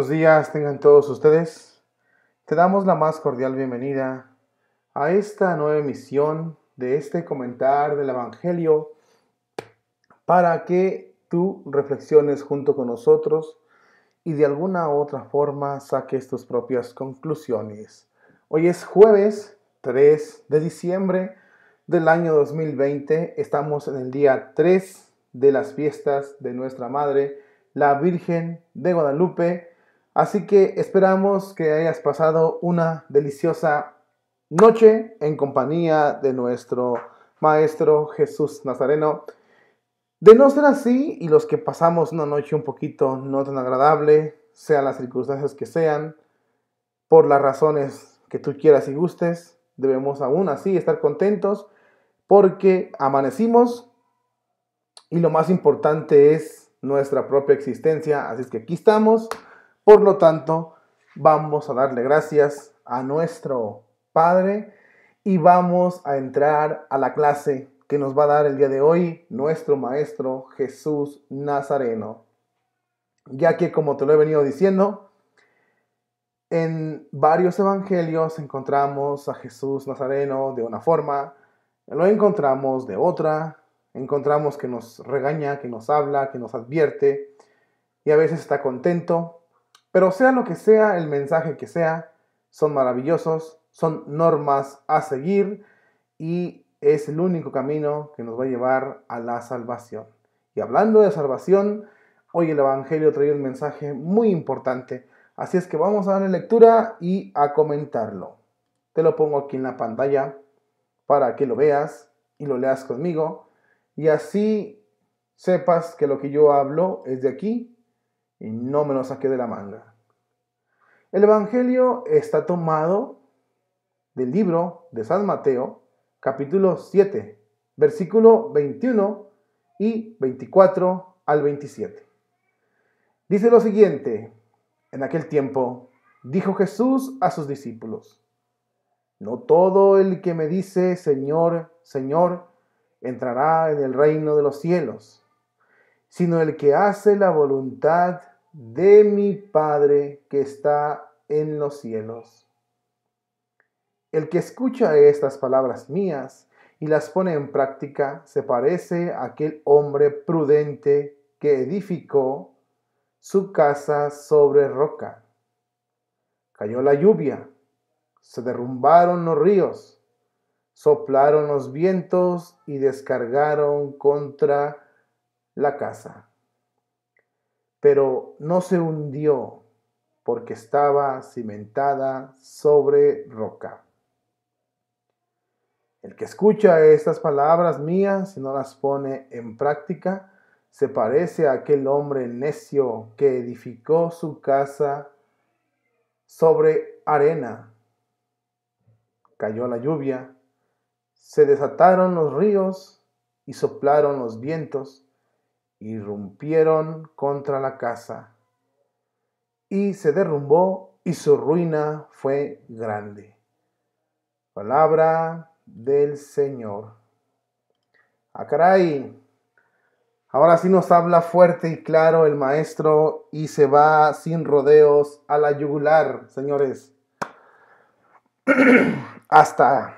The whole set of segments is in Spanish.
buenos días tengan todos ustedes. Te damos la más cordial bienvenida a esta nueva emisión de este comentar del Evangelio para que tú reflexiones junto con nosotros y de alguna u otra forma saques tus propias conclusiones. Hoy es jueves 3 de diciembre del año 2020. Estamos en el día 3 de las fiestas de nuestra Madre la Virgen de Guadalupe Así que esperamos que hayas pasado una deliciosa noche en compañía de nuestro Maestro Jesús Nazareno. De no ser así y los que pasamos una noche un poquito no tan agradable, sean las circunstancias que sean, por las razones que tú quieras y gustes, debemos aún así estar contentos porque amanecimos y lo más importante es nuestra propia existencia. Así es que aquí estamos. Por lo tanto, vamos a darle gracias a nuestro Padre y vamos a entrar a la clase que nos va a dar el día de hoy nuestro Maestro Jesús Nazareno. Ya que, como te lo he venido diciendo, en varios evangelios encontramos a Jesús Nazareno de una forma, lo encontramos de otra, encontramos que nos regaña, que nos habla, que nos advierte, y a veces está contento, pero sea lo que sea, el mensaje que sea, son maravillosos, son normas a seguir y es el único camino que nos va a llevar a la salvación. Y hablando de salvación, hoy el Evangelio trae un mensaje muy importante, así es que vamos a darle lectura y a comentarlo. Te lo pongo aquí en la pantalla para que lo veas y lo leas conmigo y así sepas que lo que yo hablo es de aquí y no me lo saqué de la manga. El Evangelio está tomado del libro de San Mateo, capítulo 7, versículo 21 y 24 al 27. Dice lo siguiente, en aquel tiempo dijo Jesús a sus discípulos, no todo el que me dice, Señor, Señor, entrará en el reino de los cielos, sino el que hace la voluntad de mi Padre que está en los cielos. El que escucha estas palabras mías y las pone en práctica se parece a aquel hombre prudente que edificó su casa sobre roca. Cayó la lluvia, se derrumbaron los ríos, soplaron los vientos y descargaron contra la casa pero no se hundió porque estaba cimentada sobre roca. El que escucha estas palabras mías y no las pone en práctica, se parece a aquel hombre necio que edificó su casa sobre arena. Cayó la lluvia, se desataron los ríos y soplaron los vientos Irrumpieron contra la casa y se derrumbó y su ruina fue grande. Palabra del Señor. ¡A ah, Ahora sí nos habla fuerte y claro el maestro y se va sin rodeos a la yugular, señores. Hasta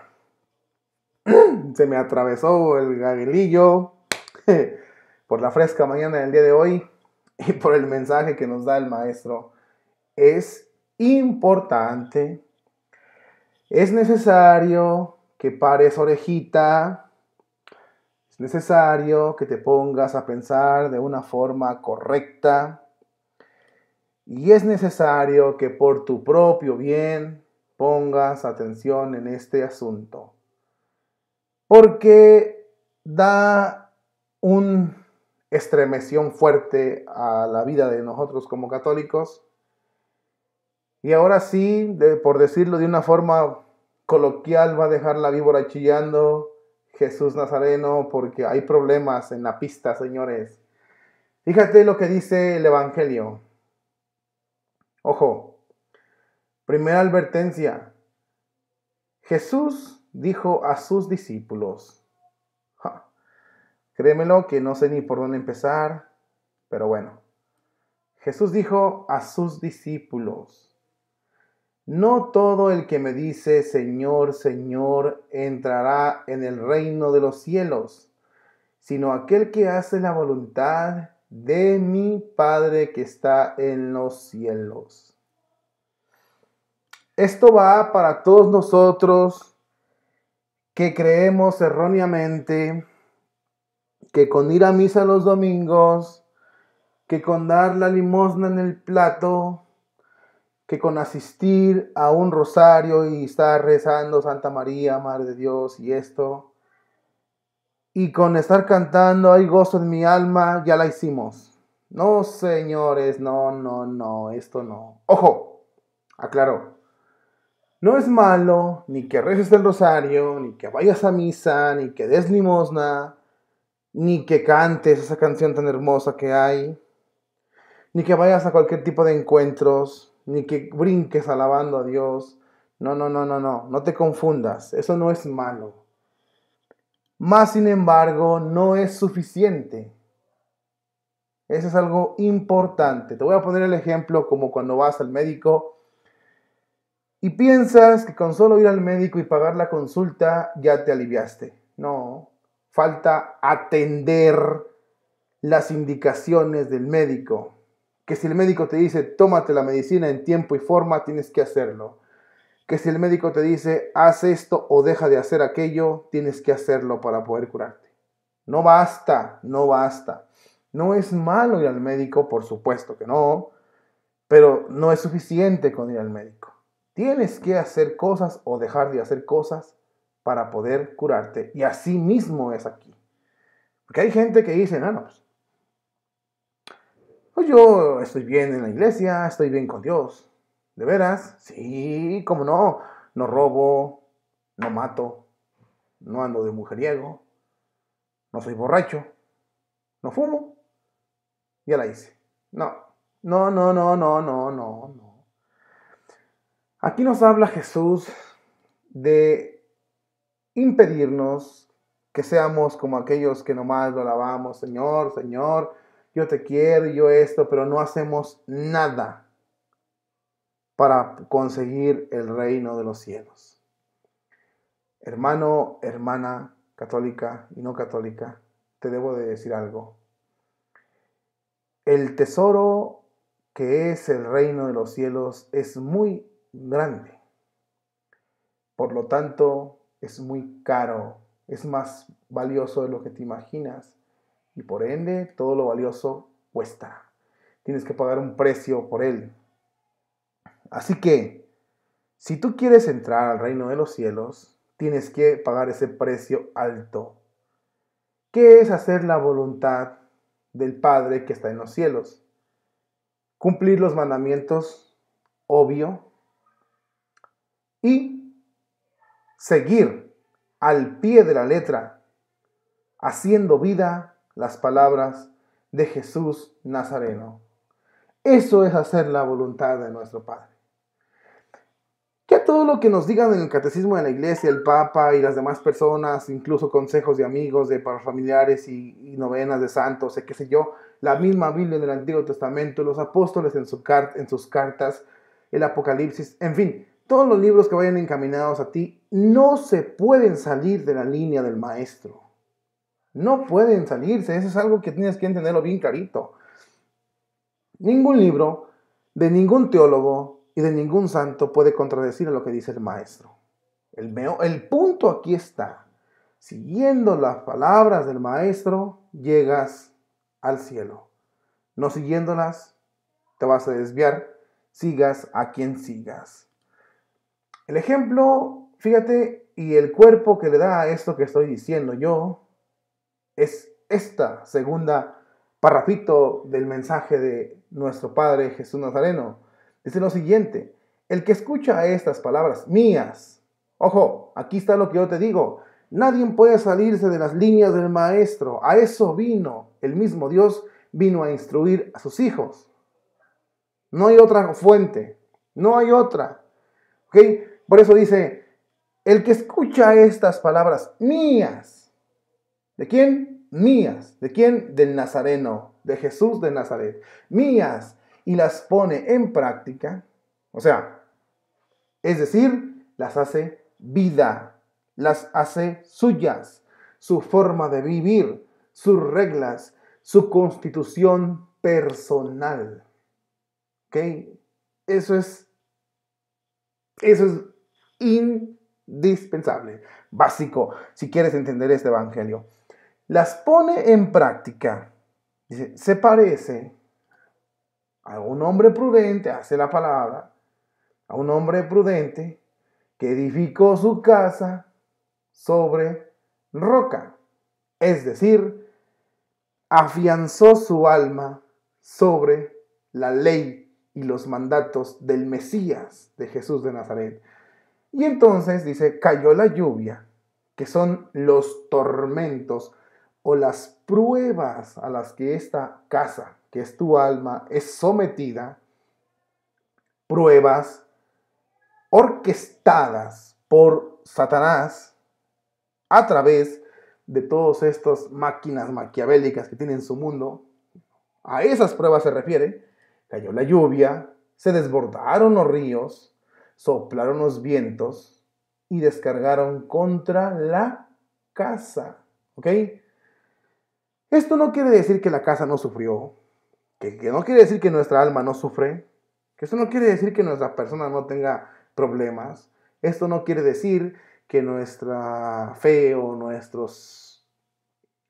se me atravesó el gaguelillo. por la fresca mañana del día de hoy y por el mensaje que nos da el maestro. Es importante, es necesario que pares orejita, es necesario que te pongas a pensar de una forma correcta y es necesario que por tu propio bien pongas atención en este asunto. Porque da un estremeción fuerte a la vida de nosotros como católicos. Y ahora sí, por decirlo de una forma coloquial, va a dejar la víbora chillando Jesús Nazareno porque hay problemas en la pista, señores. Fíjate lo que dice el Evangelio. Ojo, primera advertencia. Jesús dijo a sus discípulos, Créemelo que no sé ni por dónde empezar, pero bueno. Jesús dijo a sus discípulos, No todo el que me dice, Señor, Señor, entrará en el reino de los cielos, sino aquel que hace la voluntad de mi Padre que está en los cielos. Esto va para todos nosotros que creemos erróneamente que con ir a misa los domingos, que con dar la limosna en el plato, que con asistir a un rosario y estar rezando Santa María, Madre de Dios y esto, y con estar cantando hay gozo en mi alma, ya la hicimos. No, señores, no, no, no, esto no. Ojo, aclaro. No es malo ni que reces el rosario, ni que vayas a misa, ni que des limosna, ni que cantes esa canción tan hermosa que hay, ni que vayas a cualquier tipo de encuentros, ni que brinques alabando a Dios. No, no, no, no, no, no te confundas, eso no es malo. Más sin embargo, no es suficiente. Eso es algo importante. Te voy a poner el ejemplo como cuando vas al médico y piensas que con solo ir al médico y pagar la consulta ya te aliviaste. No, falta atender las indicaciones del médico. Que si el médico te dice, tómate la medicina en tiempo y forma, tienes que hacerlo. Que si el médico te dice, haz esto o deja de hacer aquello, tienes que hacerlo para poder curarte. No basta, no basta. No es malo ir al médico, por supuesto que no, pero no es suficiente con ir al médico. Tienes que hacer cosas o dejar de hacer cosas para poder curarte. Y así mismo es aquí. Porque hay gente que dice, ah, no, no, pues, pues, yo estoy bien en la iglesia, estoy bien con Dios. ¿De veras? Sí, cómo no. No robo, no mato, no ando de mujeriego, no soy borracho, no fumo. Ya la hice. No, no, no, no, no, no, no, no. Aquí nos habla Jesús de impedirnos que seamos como aquellos que nomás lo alabamos, Señor, Señor, yo te quiero, yo esto, pero no hacemos nada para conseguir el reino de los cielos. Hermano, hermana católica y no católica, te debo de decir algo. El tesoro que es el reino de los cielos es muy grande. Por lo tanto, es muy caro, es más valioso de lo que te imaginas y por ende todo lo valioso cuesta. Tienes que pagar un precio por él. Así que, si tú quieres entrar al reino de los cielos, tienes que pagar ese precio alto. ¿Qué es hacer la voluntad del Padre que está en los cielos? Cumplir los mandamientos, obvio. Y seguir al pie de la letra, haciendo vida las palabras de Jesús Nazareno. Eso es hacer la voluntad de nuestro Padre. Que todo lo que nos digan en el catecismo de la iglesia, el Papa y las demás personas, incluso consejos de amigos, de familiares y, novenas de santos, qué sé yo, la misma Biblia del Antiguo Testamento, los apóstoles en sus cartas, el Apocalipsis, en fin, todos los libros que vayan encaminados a ti no se pueden salir de la línea del maestro. No pueden salirse. Eso es algo que tienes que entenderlo bien clarito. Ningún libro de ningún teólogo y de ningún santo puede contradecir a lo que dice el maestro. El, el punto aquí está. Siguiendo las palabras del maestro, llegas al cielo. No siguiéndolas, te vas a desviar. Sigas a quien sigas. El ejemplo, fíjate, y el cuerpo que le da a esto que estoy diciendo yo es esta segunda parrafito del mensaje de nuestro Padre Jesús Nazareno. Dice lo siguiente, el que escucha estas palabras mías, ojo, aquí está lo que yo te digo, nadie puede salirse de las líneas del Maestro, a eso vino, el mismo Dios vino a instruir a sus hijos. No hay otra fuente, no hay otra. ¿ok?, por eso dice, el que escucha estas palabras mías, ¿de quién? Mías, ¿de quién? Del Nazareno, de Jesús de Nazaret, mías, y las pone en práctica, o sea, es decir, las hace vida, las hace suyas, su forma de vivir, sus reglas, su constitución personal. ¿Ok? Eso es, eso es indispensable, básico, si quieres entender este Evangelio. Las pone en práctica. se parece a un hombre prudente, hace la palabra, a un hombre prudente que edificó su casa sobre roca, es decir, afianzó su alma sobre la ley y los mandatos del Mesías de Jesús de Nazaret. Y entonces dice, cayó la lluvia, que son los tormentos o las pruebas a las que esta casa, que es tu alma, es sometida, pruebas orquestadas por Satanás a través de todas estas máquinas maquiavélicas que tiene en su mundo, a esas pruebas se refiere, cayó la lluvia, se desbordaron los ríos, soplaron los vientos y descargaron contra la casa. ¿Ok? Esto no quiere decir que la casa no sufrió, que, no quiere decir que nuestra alma no sufre, que esto no quiere decir que nuestra persona no tenga problemas, esto no quiere decir que nuestra fe o nuestros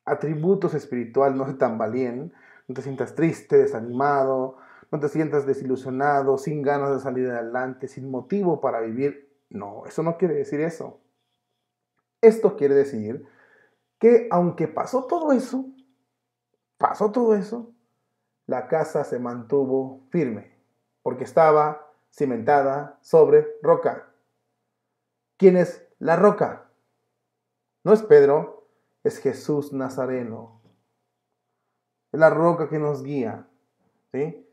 atributos espirituales no se tambaleen, no te sientas triste, desanimado, no te sientas desilusionado, sin ganas de salir adelante, sin motivo para vivir. No, eso no quiere decir eso. Esto quiere decir que aunque pasó todo eso, pasó todo eso, la casa se mantuvo firme, porque estaba cimentada sobre roca. ¿Quién es la roca? No es Pedro, es Jesús Nazareno. Es la roca que nos guía. ¿sí?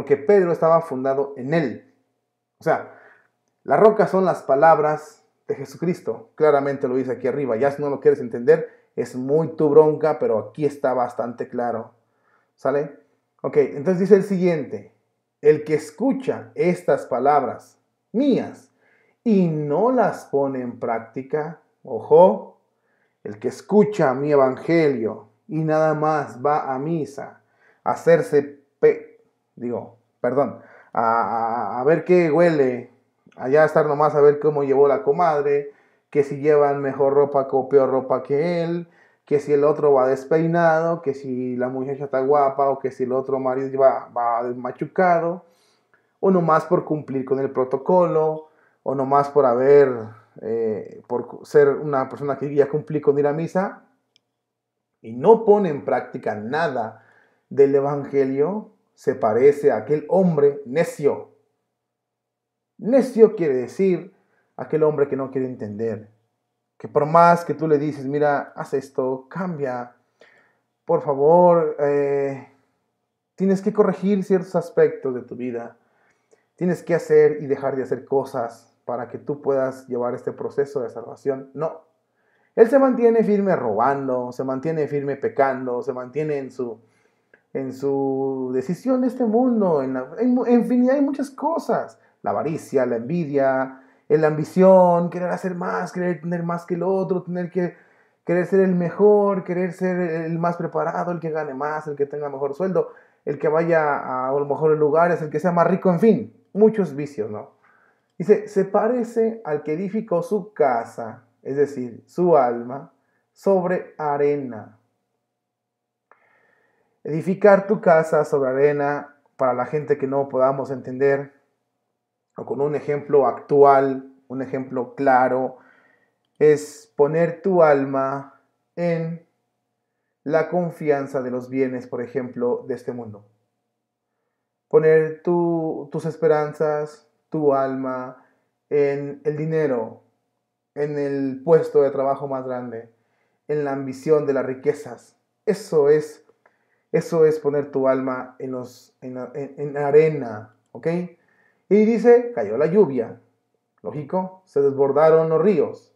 porque Pedro estaba fundado en él. O sea, la roca son las palabras de Jesucristo. Claramente lo dice aquí arriba. Ya si no lo quieres entender, es muy tu bronca, pero aquí está bastante claro. ¿Sale? Ok, entonces dice el siguiente. El que escucha estas palabras mías y no las pone en práctica, ojo, el que escucha mi evangelio y nada más va a misa, hacerse digo, perdón, a, ver qué huele, allá estar nomás a ver cómo llevó la comadre, que si llevan mejor ropa o peor ropa que él, que si el otro va despeinado, que si la muchacha está guapa o que si el otro marido va, va machucado, o nomás por cumplir con el protocolo, o nomás por haber, eh, por ser una persona que ya cumplí con ir a misa, y no pone en práctica nada del Evangelio, se parece a aquel hombre necio. Necio quiere decir aquel hombre que no quiere entender. Que por más que tú le dices, mira, haz esto, cambia, por favor, eh, tienes que corregir ciertos aspectos de tu vida. Tienes que hacer y dejar de hacer cosas para que tú puedas llevar este proceso de salvación. No. Él se mantiene firme robando, se mantiene firme pecando, se mantiene en su en su decisión de este mundo, en, fin, hay infinidad muchas cosas. La avaricia, la envidia, la ambición, querer hacer más, querer tener más que el otro, tener que querer ser el mejor, querer ser el más preparado, el que gane más, el que tenga mejor sueldo, el que vaya a, a los mejores lugares, el que sea más rico, en fin, muchos vicios, ¿no? Dice, se parece al que edificó su casa, es decir, su alma, sobre arena edificar tu casa sobre arena para la gente que no podamos entender, o con un ejemplo actual, un ejemplo claro, es poner tu alma en la confianza de los bienes, por ejemplo, de este mundo. Poner tus esperanzas, tu alma en el dinero, en el puesto de trabajo más grande, en la ambición de las riquezas. Eso es eso es poner tu alma en, los, en, arena, ¿ok? Y dice, cayó la lluvia, lógico, se desbordaron los ríos,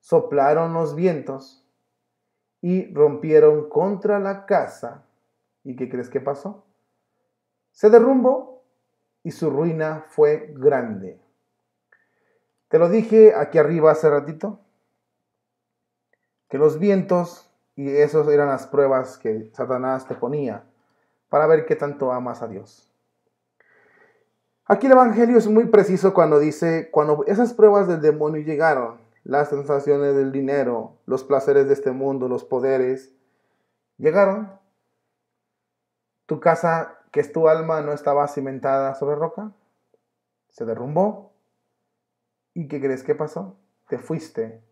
soplaron los vientos y rompieron contra la casa. ¿Y qué crees que pasó? Se derrumbó y su ruina fue grande. Te lo dije aquí arriba hace ratito, que los vientos y esas eran las pruebas que Satanás te ponía para ver qué tanto amas a Dios. Aquí el Evangelio es muy preciso cuando dice, cuando esas pruebas del demonio llegaron, las sensaciones del dinero, los placeres de este mundo, los poderes, llegaron. Tu casa, que es tu alma, no estaba cimentada sobre roca, se derrumbó. ¿Y qué crees que pasó? Te fuiste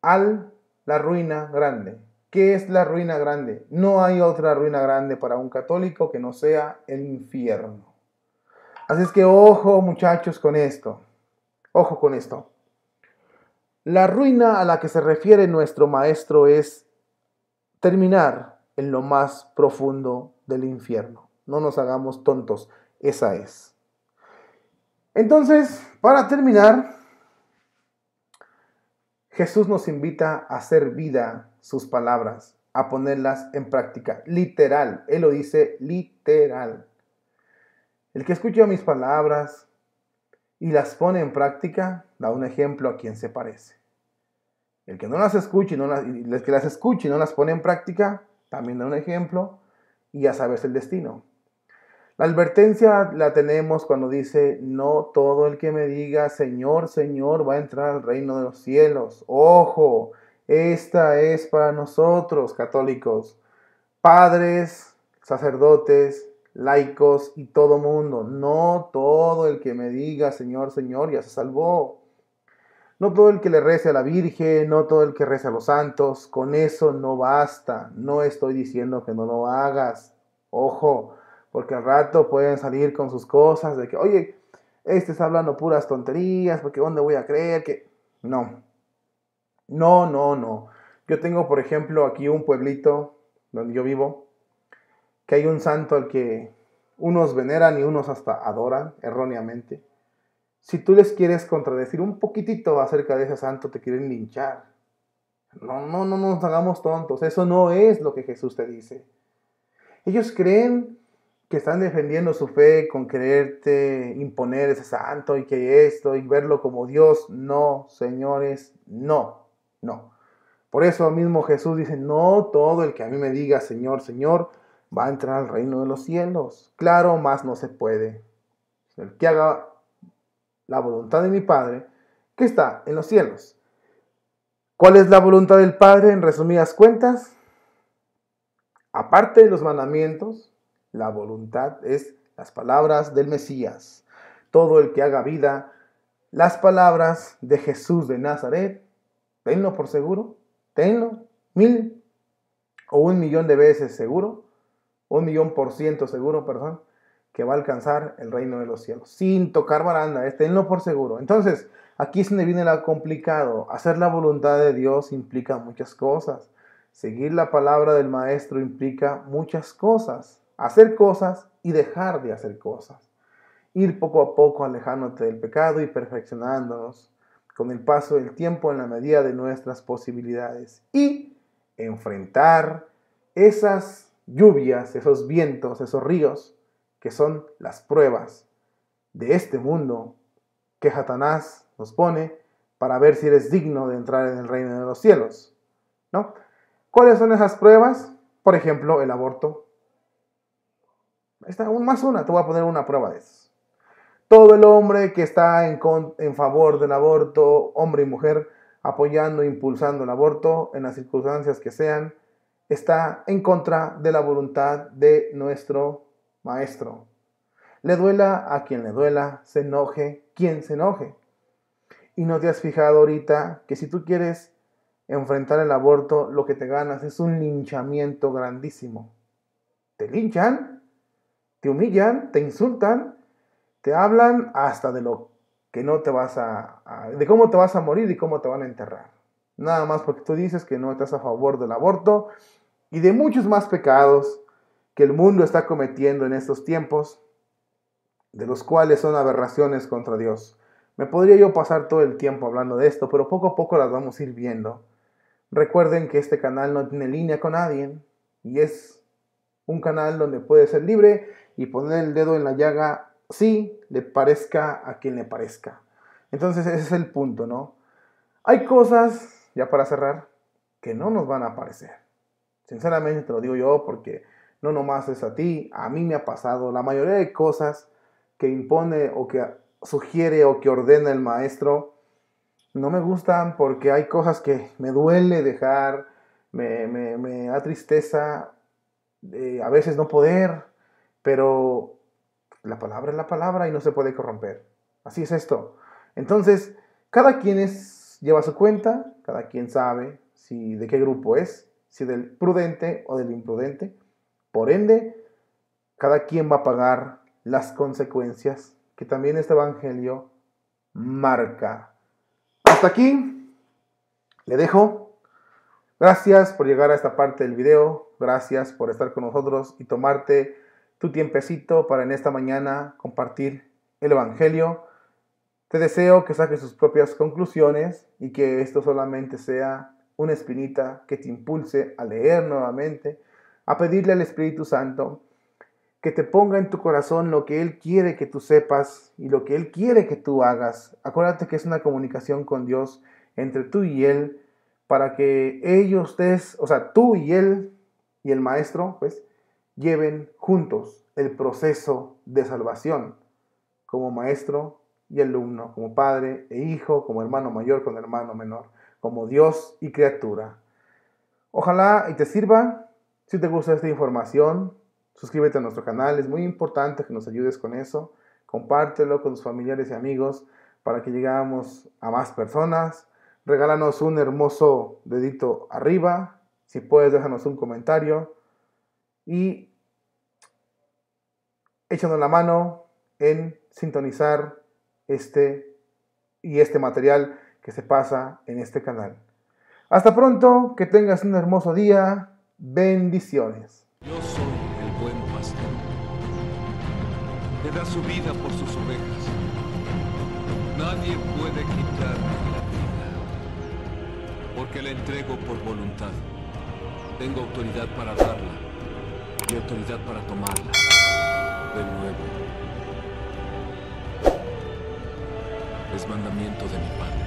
al la ruina grande. ¿Qué es la ruina grande? No hay otra ruina grande para un católico que no sea el infierno. Así es que ojo muchachos con esto. Ojo con esto. La ruina a la que se refiere nuestro maestro es terminar en lo más profundo del infierno. No nos hagamos tontos, esa es. Entonces, para terminar, Jesús nos invita a hacer vida sus palabras, a ponerlas en práctica, literal. Él lo dice literal. El que escucha mis palabras y las pone en práctica, da un ejemplo a quien se parece. El que no las escuche, y, no las, que las escucha y no las pone en práctica, también da un ejemplo y ya sabes el destino. La advertencia la tenemos cuando dice, no todo el que me diga, Señor, Señor, va a entrar al reino de los cielos. Ojo, esta es para nosotros, católicos, padres, sacerdotes, laicos y todo mundo. No todo el que me diga, Señor, Señor, ya se salvó. No todo el que le rece a la Virgen, no todo el que reza a los santos, con eso no basta. No estoy diciendo que no lo hagas. Ojo, porque al rato pueden salir con sus cosas de que, oye, este está hablando puras tonterías, porque ¿dónde voy a creer que...? No, no, no, no. Yo tengo, por ejemplo, aquí un pueblito donde yo vivo, que hay un santo al que unos veneran y unos hasta adoran erróneamente. Si tú les quieres contradecir un poquitito acerca de ese santo, te quieren linchar. No, no, no nos hagamos tontos. Eso no es lo que Jesús te dice. Ellos creen que están defendiendo su fe con creerte imponer ese santo y que esto y verlo como Dios. No, señores, no, no. Por eso mismo Jesús dice, no todo el que a mí me diga, Señor, Señor, va a entrar al reino de los cielos. Claro, más no se puede. El que haga la voluntad de mi Padre, que está en los cielos. ¿Cuál es la voluntad del Padre en resumidas cuentas? Aparte de los mandamientos, la voluntad es las palabras del Mesías. Todo el que haga vida las palabras de Jesús de Nazaret, tenlo por seguro, tenlo mil o un millón de veces seguro, un millón por ciento seguro, perdón, que va a alcanzar el reino de los cielos, sin tocar baranda, ¿eh? tenlo por seguro. Entonces, aquí es donde viene lo complicado. Hacer la voluntad de Dios implica muchas cosas. Seguir la palabra del Maestro implica muchas cosas hacer cosas y dejar de hacer cosas. Ir poco a poco alejándote del pecado y perfeccionándonos con el paso del tiempo en la medida de nuestras posibilidades. Y enfrentar esas lluvias, esos vientos, esos ríos, que son las pruebas de este mundo que Satanás nos pone para ver si eres digno de entrar en el reino de los cielos. ¿no? ¿Cuáles son esas pruebas? Por ejemplo, el aborto, Está aún más una, te voy a poner una prueba de eso. Todo el hombre que está en, en favor del aborto, hombre y mujer, apoyando impulsando el aborto en las circunstancias que sean, está en contra de la voluntad de nuestro maestro. Le duela a quien le duela, se enoje quien se enoje. Y no te has fijado ahorita que si tú quieres enfrentar el aborto, lo que te ganas es un linchamiento grandísimo. Te linchan te humillan, te insultan, te hablan hasta de lo que no te vas a, de cómo te vas a morir y cómo te van a enterrar. Nada más porque tú dices que no estás a favor del aborto y de muchos más pecados que el mundo está cometiendo en estos tiempos, de los cuales son aberraciones contra Dios. Me podría yo pasar todo el tiempo hablando de esto, pero poco a poco las vamos a ir viendo. Recuerden que este canal no tiene línea con nadie y es un canal donde puedes ser libre y poner el dedo en la llaga, sí, le parezca a quien le parezca. Entonces ese es el punto, ¿no? Hay cosas, ya para cerrar, que no nos van a parecer. Sinceramente te lo digo yo porque no nomás es a ti, a mí me ha pasado. La mayoría de cosas que impone o que sugiere o que ordena el maestro no me gustan porque hay cosas que me duele dejar, me, da tristeza, a veces no poder, pero la palabra es la palabra y no se puede corromper. Así es esto. Entonces, cada quien lleva su cuenta, cada quien sabe si de qué grupo es, si del prudente o del imprudente. Por ende, cada quien va a pagar las consecuencias que también este Evangelio marca. Hasta aquí, le dejo. Gracias por llegar a esta parte del video. Gracias por estar con nosotros y tomarte tu tiempecito para en esta mañana compartir el Evangelio. Te deseo que saques tus propias conclusiones y que esto solamente sea una espinita que te impulse a leer nuevamente, a pedirle al Espíritu Santo que te ponga en tu corazón lo que Él quiere que tú sepas y lo que Él quiere que tú hagas. Acuérdate que es una comunicación con Dios entre tú y Él para que ellos, estés, o sea, tú y Él y el Maestro, pues, lleven juntos el proceso de salvación como maestro y alumno, como padre e hijo, como hermano mayor con hermano menor, como Dios y criatura. Ojalá y te sirva. Si te gusta esta información, suscríbete a nuestro canal. Es muy importante que nos ayudes con eso. Compártelo con tus familiares y amigos para que llegamos a más personas. Regálanos un hermoso dedito arriba. Si puedes, déjanos un comentario y échanos la mano en sintonizar este y este material que se pasa en este canal. Hasta pronto, que tengas un hermoso día, bendiciones. Yo soy el buen pastor, le da su vida por sus ovejas. Nadie puede quitarme la vida, porque la entrego por voluntad. Tengo autoridad para darla y autoridad para tomarla. De nuevo. Es mandamiento de mi padre.